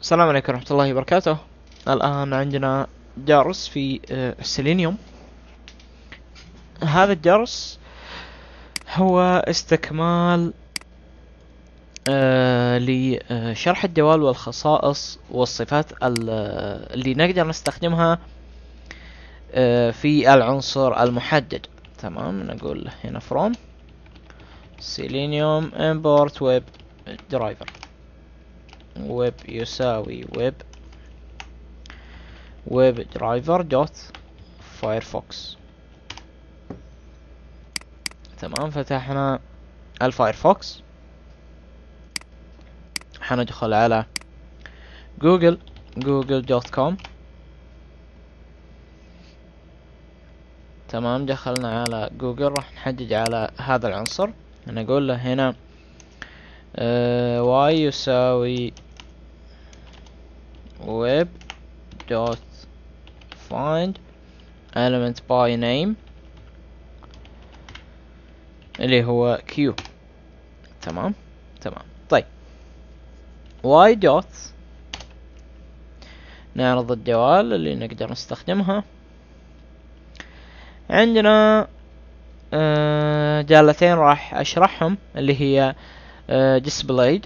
السلام عليكم ورحمة الله وبركاته الآن عندنا جرس في السيلينيوم آه، هذا الجرس هو استكمال آه، لشرح الدوال والخصائص والصفات آه، اللي نقدر نستخدمها في العنصر المحدد تمام نقول هنا فروم سيلينيوم امبورت ويب درايفر ويب يساوي ويب ويب درايفر دوت فايرفوكس تمام فتحنا الفايرفوكس حندخل على جوجل جوجل دوت كوم تمام دخلنا على جوجل راح نحدد على هذا العنصر نقول له هنا واي آه، يساوي web dot find element by name اللي هو q تمام تمام طيب y dot نعرض الدوال اللي نقدر نستخدمها عندنا دالتين آه، راح اشرحهم اللي هي آه، displayed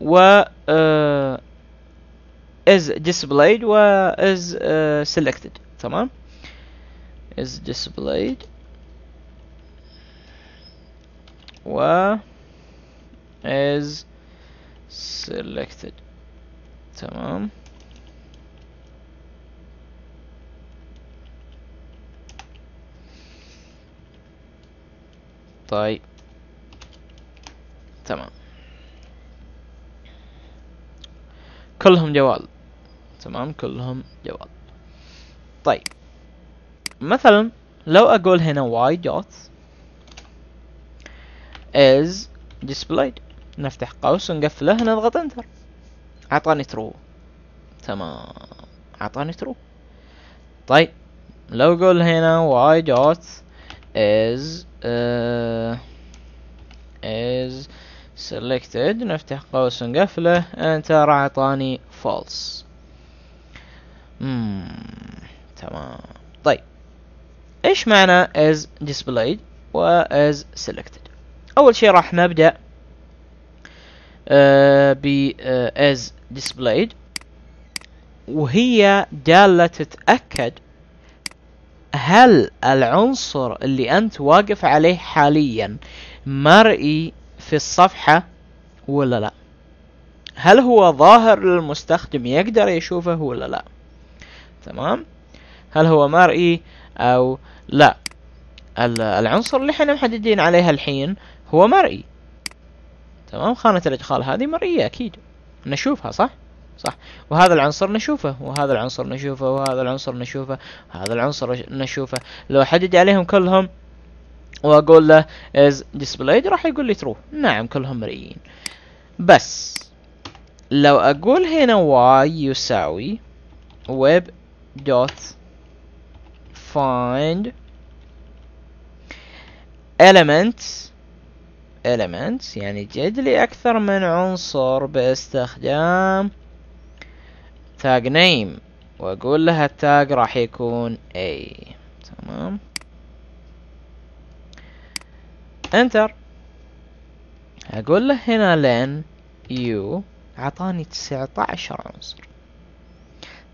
و آه، is displayed و is uh, selected تمام is displayed و is selected تمام طيب تمام كلهم جوال تمام كلهم جواب طيب مثلا لو اقول هنا y dot is displayed نفتح قوس ونقفله نضغط انتر اعطاني ترو تمام اعطاني ترو طيب لو اقول هنا y dot is uh, is selected نفتح قوس ونقفله انتر اعطاني false تمام طيب ايش معنى is displayed و is selected اول شيء راح نبدأ آه ب آه is displayed وهي دالة تتأكد هل العنصر اللي انت واقف عليه حاليا مرئي في الصفحة ولا لا هل هو ظاهر للمستخدم يقدر يشوفه ولا لا تمام هل هو مرئي او لا العنصر اللي احنا محددين عليها الحين هو مرئي تمام خانة الادخال هذه مرئية اكيد نشوفها صح صح وهذا العنصر نشوفه وهذا العنصر نشوفه وهذا العنصر نشوفه هذا العنصر نشوفه لو احدد عليهم كلهم واقول له is displayed راح يقول لي true نعم كلهم مرئيين بس لو اقول هنا y يساوي web dot find elements elements يعني جد لي أكثر من عنصر باستخدام tag name وأقول لها التاج راح يكون A تمام انتر أقول له هنا لين يو أعطاني 19 عنصر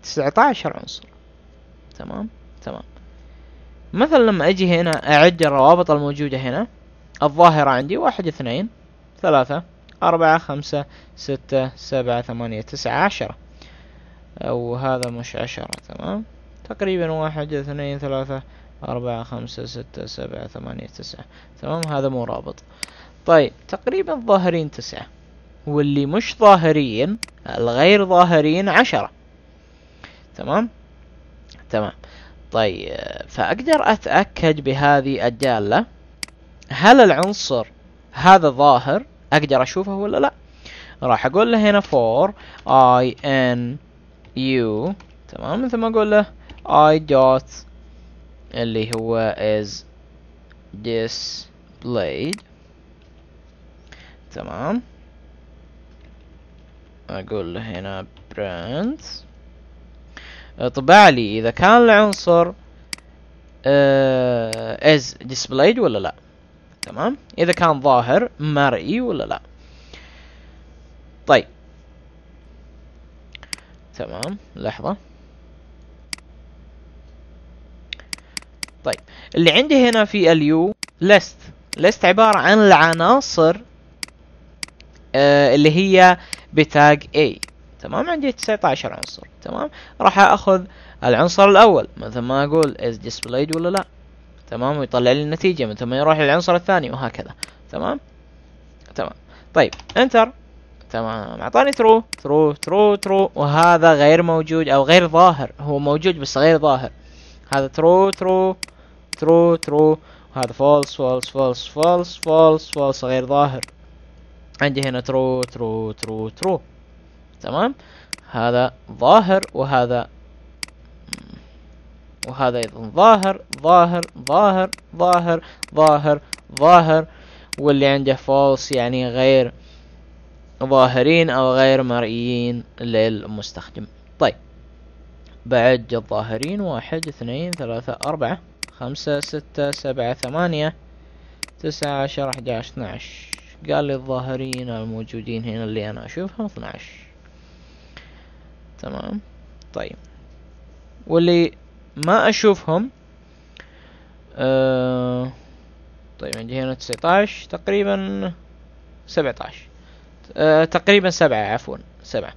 19 عنصر تمام تمام مثلا لما اجي هنا اعد الروابط الموجودة هنا الظاهرة عندي واحد اثنين ثلاثة أربعة خمسة ستة سبعة ثمانية تسعة عشرة أو هذا مش عشرة تمام تقريبا واحد اثنين ثلاثة أربعة خمسة ستة سبعة ثمانية تسعة تمام هذا مو رابط طيب تقريبا ظاهرين تسعة واللي مش ظاهرين الغير ظاهرين عشرة تمام تمام طيب فأقدر أتأكد بهذه الدالة هل العنصر هذا ظاهر أقدر أشوفه ولا لا راح أقول له هنا for i n u تمام مثل ما أقول له i dot اللي هو is displayed تمام أقول له هنا print طبع لي اذا كان العنصر از آه، displayed ولا لا تمام اذا كان ظاهر مرئي ولا لا طيب تمام لحظه طيب اللي عندي هنا في اليو ليست ليست عبارة عن العناصر آه اللي هي بتاج A تمام عندي 19 عنصر تمام راح اخذ العنصر الاول مثل ما اقول از displayed ولا لا تمام ويطلع لي النتيجة مثل ما يروح للعنصر الثاني وهكذا تمام تمام طيب انتر تمام اعطاني ترو ترو ترو ترو وهذا غير موجود او غير ظاهر هو موجود بس غير ظاهر هذا ترو ترو ترو ترو وهذا فولس فولس فولس فولس فولس فولس غير ظاهر عندي هنا ترو ترو ترو ترو تمام هذا ظاهر وهذا وهذا ايضا ظاهر ظاهر ظاهر ظاهر ظاهر ظاهر واللي عنده فولس يعني غير ظاهرين او غير مرئيين للمستخدم طيب بعد الظاهرين واحد اثنين ثلاثة أربعة خمسة ستة سبعة ثمانية تسعة عشر احد عشر قال لي الظاهرين الموجودين هنا اللي أنا أشوفهم اثنى عشر تمام طيب واللي ما اشوفهم آه طيب عندي هنا 19 تقريبا 17 آه تقريبا سبعة عفوا 7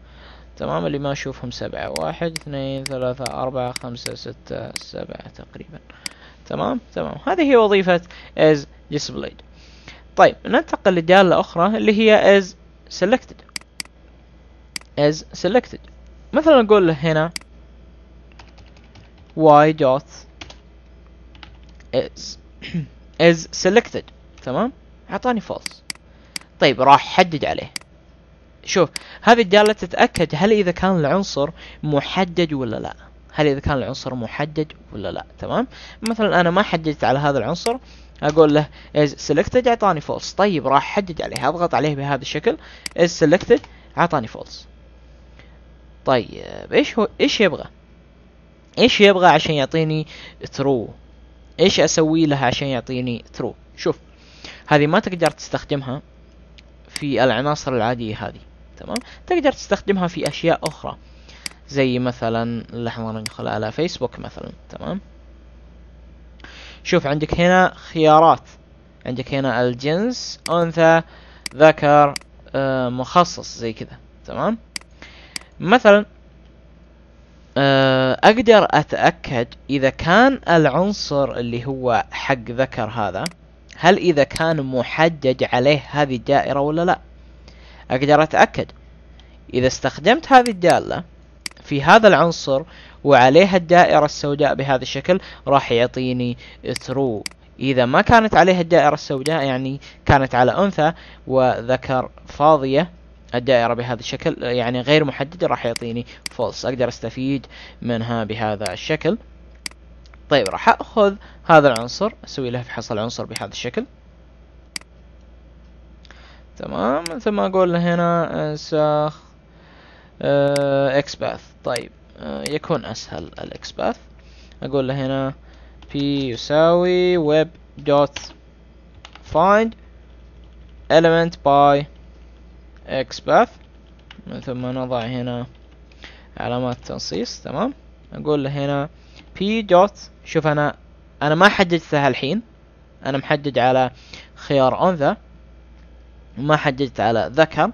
تمام اللي ما اشوفهم سبعة واحد اثنين ثلاثة اربعة خمسة ستة سبعة تقريبا تمام تمام هذه هي وظيفة as displayed طيب ننتقل لدالة أخرى اللي هي as selected as selected مثلا نقول هنا y dot is is selected تمام اعطاني false طيب راح احدد عليه شوف هذه الدالة تتأكد هل إذا كان العنصر محدد ولا لا هل إذا كان العنصر محدد ولا لا تمام مثلا أنا ما حددت على هذا العنصر أقول له is selected أعطاني false طيب راح أحدد عليه أضغط عليه بهذا الشكل is selected أعطاني false طيب ايش هو ايش يبغى ايش يبغى عشان يعطيني ترو ايش اسوي لها عشان يعطيني ترو شوف هذه ما تقدر تستخدمها في العناصر العادية هذه تمام تقدر تستخدمها في اشياء اخرى زي مثلا لحظة ندخل على فيسبوك مثلا تمام شوف عندك هنا خيارات عندك هنا الجنس انثى ذكر آه، مخصص زي كذا تمام مثلا آه، اقدر اتاكد اذا كان العنصر اللي هو حق ذكر هذا هل اذا كان محدد عليه هذه الدائره ولا لا اقدر اتاكد اذا استخدمت هذه الداله في هذا العنصر وعليها الدائرة السوداء بهذا الشكل راح يعطيني ثرو إذا ما كانت عليها الدائرة السوداء يعني كانت على أنثى وذكر فاضية الدائرة بهذا الشكل يعني غير محددة راح يعطيني فولس اقدر استفيد منها بهذا الشكل طيب راح اخذ هذا العنصر اسوي له فحص العنصر بهذا الشكل تمام ثم اقول له هنا انسخ اكس آه، باث طيب آه، يكون اسهل الاكس باث اقول له هنا بي يساوي ويب دوت فايند element by اكس باث ثم نضع هنا علامات تنصيص تمام اقول له هنا بي دوت شوف انا انا ما حددتها الحين انا محدد على خيار انثى ما حددت على ذكر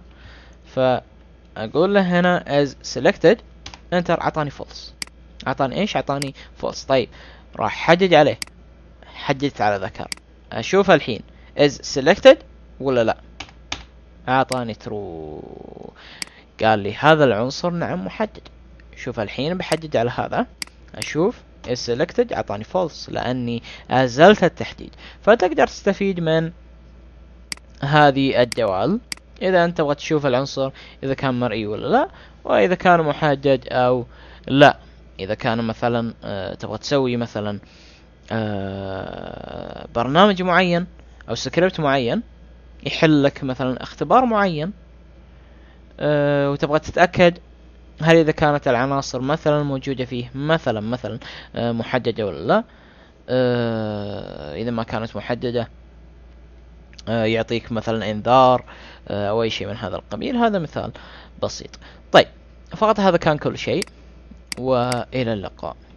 فاقول له هنا از selected انتر اعطاني فولس اعطاني ايش اعطاني فولس طيب راح حدد عليه حددت على ذكر اشوف الحين is selected ولا لا أعطاني ترو قال لي هذا العنصر نعم محدد شوف الحين بحدد على هذا أشوف selected أعطاني فولس لأني أزلت التحديد فتقدر تستفيد من هذه الدوال إذا أنت تبغى تشوف العنصر إذا كان مرئي ولا لا وإذا كان محدد أو لا إذا كان مثلا آه، تبغى تسوي مثلا آه، برنامج معين أو سكريبت معين يحل لك مثلا اختبار معين أه وتبغى تتأكد هل إذا كانت العناصر مثلا موجودة فيه مثلا مثلا أه محددة ولا لا أه إذا ما كانت محددة أه يعطيك مثلا انذار آه، أو أي شيء من هذا القبيل هذا مثال بسيط طيب فقط هذا كان كل شيء وإلى اللقاء